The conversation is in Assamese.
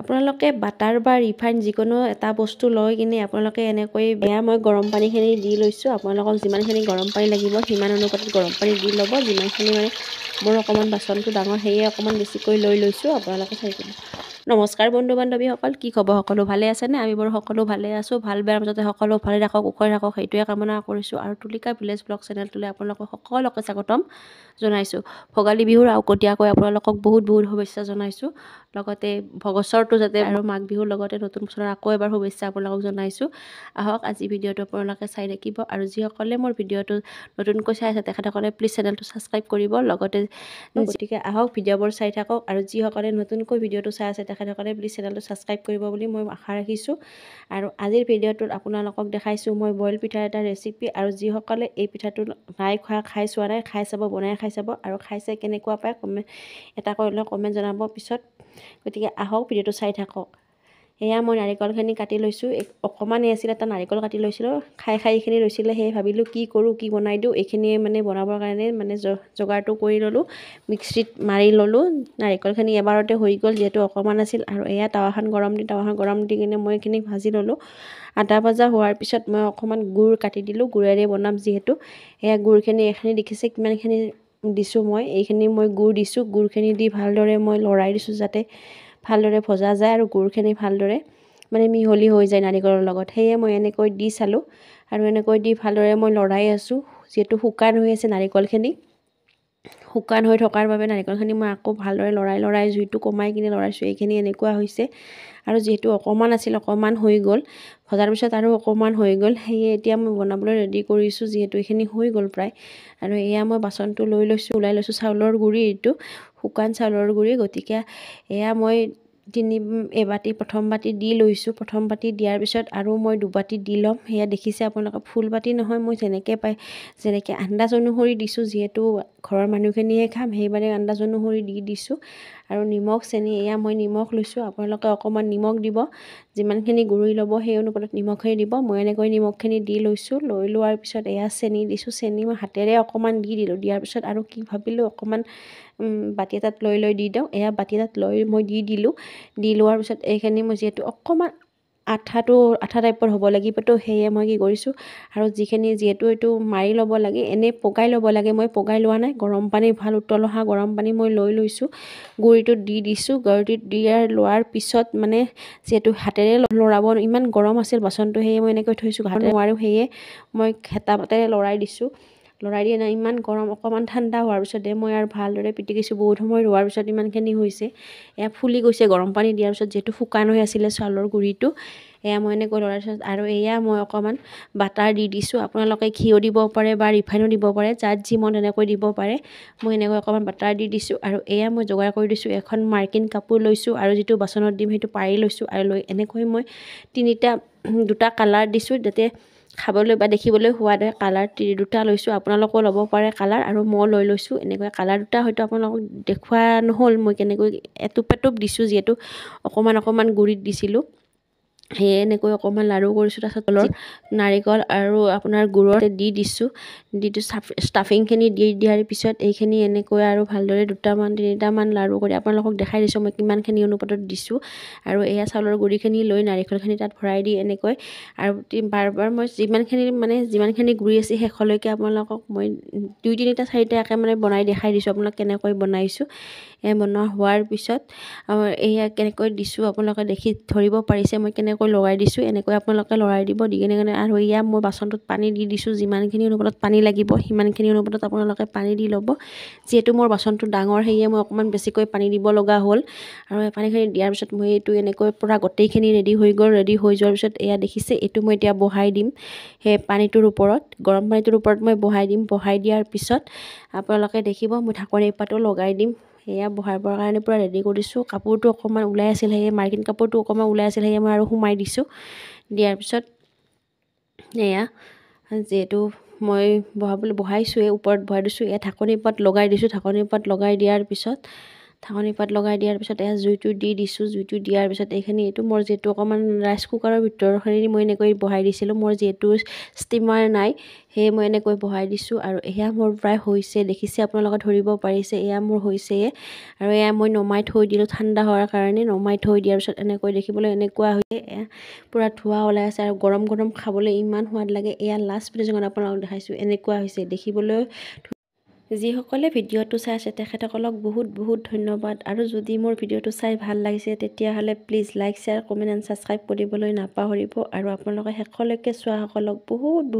আপোনালোকে বাটাৰ বা ৰিফাইন যিকোনো এটা বস্তু লৈ কিনে আপোনালোকে এনেকৈ বেয়া মই গৰম পানীখিনি দি লৈছোঁ আপোনালোকক যিমানখিনি গৰম পানী লাগিব সিমান অনুপাতত গৰম পানী দি ল'ব যিমানখিনি মানে মোৰ অকণমান বাচনটো ডাঙৰ সেয়ে অকণমান বেছিকৈ লৈ লৈছোঁ আপোনালোকে চাই দিব নমস্কাৰ বন্ধু বান্ধৱীসকল কি ক'ব সকলো ভালে আছেনে আমিবোৰ সকলো ভালে আছোঁ ভাল বেয়াৰ মাজতে সকলো ভালে ৰাখক ওখ ৰাখক সেইটোৱে কামনা কৰিছোঁ আৰু তুলিকা ভিলেজ ব্লগ চেনেলটোলৈ আপোনালোকক সকলোকে স্বাগতম জনাইছোঁ ভোগালী বিহুৰ আওকটীয়াকৈ আপোনালোকক বহুত বহুত শুভেচ্ছা জনাইছোঁ লগতে ভগচৰটো যাতে আৰু মাঘ বিহুৰ লগতে নতুন বছৰৰ আকৌ এবাৰ শুভেচ্ছা আপোনালোকক জনাইছোঁ আহক আজি ভিডিঅ'টো আপোনালোকে চাই থাকিব আৰু যিসকলে মোৰ ভিডিঅ'টো নতুনকৈ চাই আছে তেখেতসকলে প্লিজ চেনেলটো ছাবস্ক্ৰাইব কৰিব লগতে গতিকে আহক ভিডিঅ'বোৰ চাই থাকক আৰু যিসকলে নতুনকৈ ভিডিঅ'টো চাই আছে তেখেতসকলে প্লিজ চেনেলটো ছাবস্ক্ৰাইব কৰিব বুলি মই আশা ৰাখিছোঁ আৰু আজিৰ ভিডিঅ'টোত আপোনালোকক দেখাইছোঁ মই বইল পিঠাৰ এটা ৰেচিপি আৰু যিসকলে এই পিঠাটো নাই খোৱা খাই চোৱা নাই খাই চাব বনাই খাই চাব আৰু খাই চাই কেনেকুৱা পায় কমেণ্ট এটা কৰি কৰিলে কমেণ্ট জনাব পিছত গতিকে আহক ভিডিঅ'টো চাই থাকক এয়া মই নাৰিকলখিনি কাটি লৈছোঁ অকণমান অকণমানেই আছিল এটা নাৰিকল কাটি লৈছিলোঁ খাই খাই এইখিনি ৰৈছিলে সেয়ে ভাবিলোঁ কি কৰোঁ কি বনাই দিওঁ এইখিনিয়ে মানে বনাবৰ কাৰণে মানে যোগাৰটো কৰি ল'লোঁ মিক্সিত মাৰি ল'লোঁ নাৰিকলখিনি এবাৰতে হৈ গ'ল যিহেতু অকণমান আছিল আৰু এয়া টাৱাখন গৰম দি টাৱাখন গৰম দি কিনে মই এইখিনি ভাজি ল'লোঁ আধা ভজা হোৱাৰ পিছত মই অকণমান গুড় কাটি দিলোঁ গুড়েৰে বনাম যিহেতু এয়া গুড়খিনি এইখিনি দেখিছে কিমানখিনি দিছোঁ মই এইখিনি মই গুড় দিছোঁ গুৰখিনি দি ভালদৰে মই লৰাই দিছোঁ যাতে ভালদৰে ভজা যায় আৰু গুৰখিনি ভালদৰে মানে মিহলি হৈ যায় নাৰিকলৰ লগত সেয়ে মই এনেকৈ দি চালোঁ আৰু এনেকৈ দি ভালদৰে মই লৰাই আছোঁ যিহেতু শুকান হৈ আছে নাৰিকলখিনি শুকান হৈ থকাৰ বাবে নাৰিকলখিনি মই আকৌ ভালদৰে লৰাই লৰাই জুইটো কমাই কিনে লৰাইছোঁ এইখিনি এনেকুৱা হৈছে আৰু যিহেতু অকণমান আছিল অকণমান হৈ গ'ল ভজাৰ পিছত আৰু অকণমান হৈ গ'ল সেয়ে এতিয়া মই বনাবলৈ ৰেডি কৰিছোঁ যিহেতু এইখিনি হৈ গ'ল প্ৰায় আৰু এয়া মই বাচনটো লৈ লৈছোঁ ওলাই লৈছোঁ চাউলৰ গুড়ি এইটো শুকান চাউলৰ গুড়ি গতিকে এয়া মই তিনি এবাটি প্ৰথম বাতি দি লৈছোঁ প্ৰথম বাতি দিয়াৰ পিছত আৰু মই দুবাতি দি ল'ম সেয়া দেখিছে আপোনালোকে ফুল বাতি নহয় মই যেনেকৈ পাই যেনেকৈ আন্দাজ অনুসৰি দিছোঁ যিহেতু ঘৰৰ মানুহখিনিয়ে খাম সেইবাবে আন্দাজ অনুসৰি দি দিছোঁ আৰু নিমখ চেনি এয়া মই নিমখ লৈছোঁ আপোনালোকে অকণমান নিমখ দিব যিমানখিনি গুড়ি ল'ব সেই অনুপাতত নিমখেই দিব মই এনেকৈ নিমখখিনি দি লৈছোঁ লৈ লোৱাৰ পিছত এয়া চেনি দিছোঁ চেনি মই হাতেৰে অকণমান দি দিলোঁ দিয়াৰ পিছত আৰু কি ভাবিলোঁ অকণমান বাতি এটাত লৈ লৈ দি দিওঁ এয়া বাতি এটাত লৈ মই দি দিলোঁ দি লোৱাৰ পিছত এইখিনি মই যিহেতু অকণমান আঠাটো আঠা টাইপৰ হ'ব লাগিব তো সেয়ে মই কি কৰিছোঁ আৰু যিখিনি যিহেতু এইটো মাৰি ল'ব লাগে এনেই পগাই ল'ব লাগে মই পগাই লোৱা নাই গৰম পানী ভাল উতল অহা গৰম পানী মই লৈ লৈছোঁ গুড়িটো দি দিছোঁ গুড়িটো দিয়াৰ লোৱাৰ পিছত মানে যিহেতু হাতেৰে লৰাব ইমান গৰম আছিল বাচনটো সেয়ে মই এনেকৈ থৈছোঁ নোৱাৰোঁ সেয়ে মই হেতা পাতেৰে লৰাই দিছোঁ ল'ৰাই দিয়ে নাই ইমান গৰম অকণমান ঠাণ্ডা হোৱাৰ পিছতে মই আৰু ভালদৰে পিটিকিছোঁ বহুত সময় ৰোৱাৰ পিছত ইমানখিনি হৈছে এয়া ফুলি গৈছে গৰম পানী দিয়াৰ পিছত যিহেতু শুকান হৈ আছিলে চাউলৰ গুৰিটো এয়া মই এনেকৈ ল'ৰাৰ পিছত আৰু এয়া মই অকণমান বাটাৰ দি দিছোঁ আপোনালোকে ঘিঁও দিব পাৰে বা ৰিফাইনো দিব পাৰে যাত যি মন এনেকৈ দিব পাৰে মই এনেকৈ অকণমান বাটাৰ দি দিছোঁ আৰু এয়া মই যোগাৰ কৰি দিছোঁ এখন মাৰ্কিন কাপোৰ লৈছোঁ আৰু যিটো বাচনত দিম সেইটো পাৰি লৈছোঁ আৰু লৈ এনেকৈ মই তিনিটা দুটা কালাৰ দিছোঁ যাতে খাবলৈ বা দেখিবলৈ সোৱাদ হয় কালাৰ তিনি দুটা লৈছোঁ আপোনালোকেও ল'ব পাৰে কালাৰ আৰু মই লৈ লৈছোঁ এনেকৈ কালাৰ দুটা হয়তো আপোনালোকক দেখুওৱা নহ'ল মই কেনেকৈ এটোপ এটোপ দিছোঁ যিহেতু অকণমান অকণমান গুৰিত দিছিলোঁ সেয়ে এনেকৈ অকণমান লাড়ু কৰিছোঁ তাৰপিছত তলৰ নাৰিকল আৰু আপোনাৰ গুড়ৰ দি দিছোঁ দি ষ্টাফিংখিনি দি দিয়াৰ পিছত এইখিনি এনেকৈ আৰু ভালদৰে দুটামান তিনিটামান লাড়ু কৰি আপোনালোকক দেখাই দিছোঁ মই কিমানখিনি অনুপাতত দিছোঁ আৰু এয়া চাউলৰ গুড়িখিনি লৈ নাৰিকলখিনি তাত ভৰাই দি এনেকৈ আৰু বাৰ বাৰ মই যিমানখিনি মানে যিমানখিনি গুড়ি আছে শেষলৈকে আপোনালোকক মই দুই তিনিটা চাৰিটাকৈ মানে বনাই দেখাই দিছোঁ আপোনালোক কেনেকৈ বনাইছোঁ এই বনোৱা হোৱাৰ পিছত এয়া কেনেকৈ দিছোঁ আপোনালোকে দেখি ধৰিব পাৰিছে মই কেনেকৈ এনেকৈ লৰাই দিছোঁ এনেকৈ আপোনালোকে লৰাই দিব দি কেনে কেনে আৰু ইয়াত মই বাচনটোত পানী দি দিছোঁ যিমানখিনি অনুপাতত পানী লাগিব সিমানখিনি অনুপাতত আপোনালোকে পানী দি ল'ব যিহেতু মোৰ বাচনটো ডাঙৰ সেয়ে মই অকণমান বেছিকৈ পানী দিব লগা হ'ল আৰু পানীখিনি দিয়াৰ পিছত মই এইটো এনেকৈ পূৰা গোটেইখিনি ৰেডি হৈ গ'ল ৰেডি হৈ যোৱাৰ পিছত এয়া দেখিছে এইটো মই এতিয়া বহাই দিম সেই পানীটোৰ ওপৰত গৰম পানীটোৰ ওপৰত মই বহাই দিম বহাই দিয়াৰ পিছত আপোনালোকে দেখিব মই ঢাকনি পাতো লগাই দিম সেয়া বহাবৰ কাৰণে পূৰা ৰেডি কৰি দিছোঁ কাপোৰটো অকণমান ওলাই আছিল সেয়ে মাৰ্কিন কাপোৰটো অকণমান ওলাই আছিল সেয়ে মই আৰু সোমাই দিছোঁ দিয়াৰ পিছত সেয়া যিহেতু মই বহাবলৈ বহাইছোঁ এই ওপৰত বহাই দিছোঁ এয়া ঢাকনি পাত লগাই দিছোঁ ঢাকনি পাত লগাই দিয়াৰ পিছত ঢাকনি পাত লগাই দিয়াৰ পিছত এয়া জুইটো দি দিছোঁ জুইটো দিয়াৰ পিছত এইখিনি এইটো মোৰ যিহেতু অকণমান ৰাইচ কুকাৰৰ ভিতৰৰখিনি মই এনেকৈ বহাই দিছিলোঁ মোৰ যিহেতু ষ্টিমাৰ নাই সেয়ে মই এনেকৈ বহাই দিছোঁ আৰু এয়া মোৰ প্ৰায় হৈছে দেখিছে আপোনালোকে ধৰিব পাৰিছে এয়া মোৰ হৈছে আৰু এয়া মই নমাই থৈ দিলোঁ ঠাণ্ডা হোৱাৰ কাৰণে নমাই থৈ দিয়াৰ পিছত এনেকৈ দেখিবলৈ এনেকুৱা হৈছে এয়া পূৰা ধোৱা ওলাই আছে আৰু গৰম গৰম খাবলৈ ইমান সোৱাদ লাগে এয়া লাষ্ট প্ৰেজেণ্ট আপোনালোকক দেখাইছোঁ এনেকুৱা হৈছে দেখিবলৈ যিসকলে ভিডিঅ'টো চাই আছে তেখেতসকলক বহুত বহুত ধন্যবাদ আৰু যদি মোৰ ভিডিঅ'টো চাই ভাল লাগিছে তেতিয়াহ'লে please like share comment and subscribe কৰিবলৈ নাপাহৰিব আৰু আপোনালোকে শেষলৈকে চোৱাসকলক বহুত বহুত